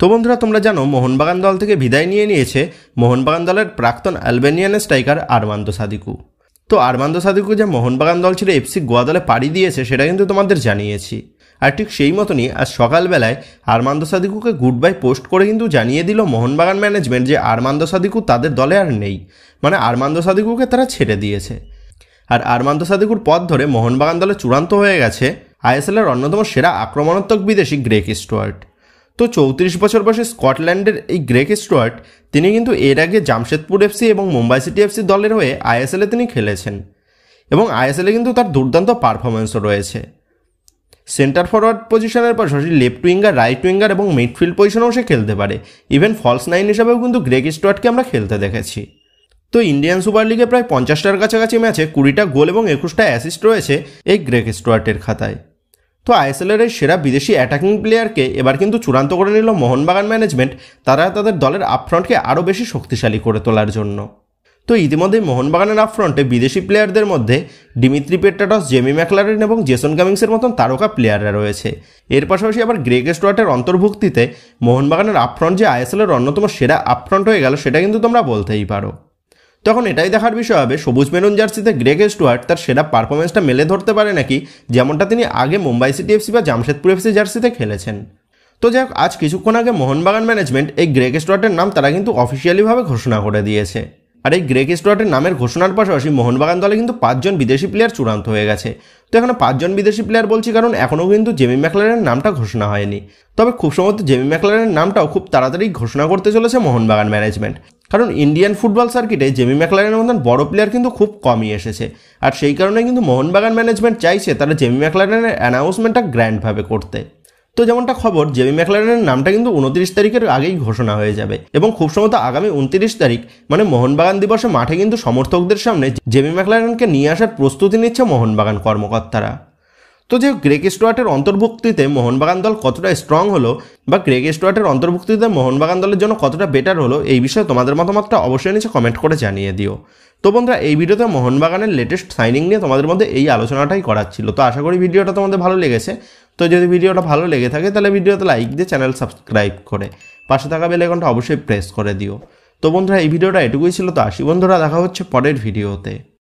তো বন্ধুরা তোমরা জানো মোহনবাগান দল থেকে বিদায় নিয়ে নিয়েছে মোহনবাগান দলের প্রাক্তন আলবেনিয়ান স্ট্রাইকার আরমান্দ সাদিকু তো আরমান্দ সাদিকু যে মোহনবাগান দল ছিল এফসি গোয়া দলে পাড়ি দিয়েছে সেটা কিন্তু তোমাদের জানিয়েছি আর ঠিক সেই মতনই আজ সকালবেলায় আরমান্দ সাদিকুকে গুড বাই পোস্ট করে কিন্তু জানিয়ে দিল মোহনবাগান ম্যানেজমেন্ট যে আরমান্দ সাদিকু তাদের দলে আর নেই মানে আরমান্দ সাদিকুকে তারা ছেড়ে দিয়েছে আর আরমান্দ সাদিকুর পথ ধরে মোহনবাগান দলে চূড়ান্ত হয়ে গেছে আইএসএলের অন্যতম সেরা আক্রমণাত্মক বিদেশি গ্রেক স্টুয়ার্ট তো চৌত্রিশ বছর বয়সে স্কটল্যান্ডের এই গ্রেক স্টুয়ার্ট তিনি কিন্তু এর আগে জামশেদপুর এফসি এবং মুম্বাই সিটি এফসি দলের হয়ে আইএসএলে তিনি খেলেছেন এবং আইএসএলে কিন্তু তার দুর্দান্ত পারফরমেন্সও রয়েছে সেন্টার ফরওয়ার্ড পজিশনের পাশাপাশি লেফট উইঙ্গার রাইট উইঙ্গার এবং মিডফিল্ড পজিশনেও সে খেলতে পারে ইভেন ফলস নাইন হিসাবেও কিন্তু গ্রেক স্টুয়ার্টকে আমরা খেলতে দেখেছি তো ইন্ডিয়ান সুপার লিগে প্রায় পঞ্চাশটার কাছাকাছি ম্যাচে কুড়িটা গোল এবং একুশটা অ্যাসিস্ট রয়েছে এই গ্রেক স্টুয়ার্টের খাতায় তো আইএসএলের এই সেরা বিদেশি অ্যাটাকিং প্লেয়ারকে এবার কিন্তু চূড়ান্ত করে নিল মোহনবাগান ম্যানেজমেন্ট তারা তাদের দলের আপফ্রন্টকে আরও বেশি শক্তিশালী করে তোলার জন্য তো ইতিমধ্যেই মোহনবাগানের আপফ্রন্টে বিদেশি প্লেয়ারদের মধ্যে ডিমিত্রি পেট্টাটস জেমি ম্যাকলারেন এবং জেসন কামিংসের মতন তারকা প্লেয়াররা রয়েছে এর পাশাপাশি আবার গ্রেগ স্টুয়ার্টের অন্তর্ভুক্তিতে মোহনবাগানের আপফ্রন্ট যে আইএসএলের অন্যতম সেরা আপফ্রন্ট হয়ে গেল সেটা কিন্তু তোমরা বলতেই পারো তখন এটাই দেখার বিষয় হবে সবুজ মেরুন জার্সিতে গ্রেগ স্টুয়ার্ট তার সেরা পারফরমেন্সটা মেলে ধরতে পারে নাকি যেমনটা তিনি আগে মুম্বাই সিটি এফসি বা জামশেদপুর এফসি জার্সিতে খেলেছেন তো যাই হোক আজ কিছুক্ষণ আগে মোহনবাগান ম্যানেজমেন্ট এই গ্রেগ স্টুয়ার্টের নাম তারা কিন্তু অফিসিয়ালিভাবে ঘোষণা করে দিয়েছে আর এই গ্রেগ স্টুয়ার্টের নামের ঘোষণার পাশাপাশি মোহনবাগান দলে কিন্তু পাঁচজন বিদেশি প্লেয়ার চূড়ান্ত হয়ে গেছে তো এখানে পাঁচজন বিদেশি প্লেয়ার বলছি কারণ এখনও কিন্তু জেমি ম্যাকলারের নামটা ঘোষণা হয়নি তবে খুব সম্ভবত জেমি ম্যাকলারের নামটাও খুব তাড়াতাড়ি ঘোষণা করতে চলেছে মোহনবাগান ম্যানেজমেন্ট কারণ ইন্ডিয়ান ফুটবল সার্কিটে জেমি ম্যাকলারের মতন বড় প্লেয়ার কিন্তু খুব কমই এসেছে আর সেই কারণে কিন্তু মোহনবাগান ম্যানেজমেন্ট চাইছে তারা জেমি ম্যাকলারেনের অ্যানাউন্সমেন্টটা গ্র্যান্ডভাবে করতে তো যেমনটা খবর জেমি ম্যাকলারেনের নামটা কিন্তু উনত্রিশ তারিখের আগেই ঘোষণা হয়ে যাবে এবং খুব সম্ভবত আগামী উনত্রিশ তারিখ মানে মোহনবাগান দিবসে মাঠে কিন্তু সমর্থকদের সামনে জেমি ম্যাকলারেনকে নিয়ে আসার প্রস্তুতি নিচ্ছে মোহনবাগান কর্মকর্তারা তো যে গ্রেক স্টুয়ার্টের অন্তর্ভুক্তিতে মোহনবাগান দল কতটা স্ট্রং হলো বা গ্রেক স্টুয়ার্টের অন্তর্ভুক্তিতে মোহনবাগান দলের জন্য কতটা বেটার হলো এই বিষয়ে তোমাদের মতামতটা অবশ্যই নিচে কমেন্ট করে জানিয়ে দিও তো বন্ধুরা এই ভিডিওতে মোহনবাগানের লেটেস্ট সাইনিং নিয়ে তোমাদের মধ্যে এই আলোচনাটাই করার ছিল তো আশা করি ভিডিওটা তোমাদের ভালো লেগেছে তো যদি ভিডিওটা ভালো লেগে থাকে তাহলে ভিডিওতে লাইক দিয়ে চ্যানেল সাবস্ক্রাইব করে পাশে থাকা এখনটা অবশ্যই প্রেস করে দিও তো বন্ধুরা এই ভিডিওটা এটুকুই ছিল তো আসি বন্ধুরা দেখা হচ্ছে পরের ভিডিওতে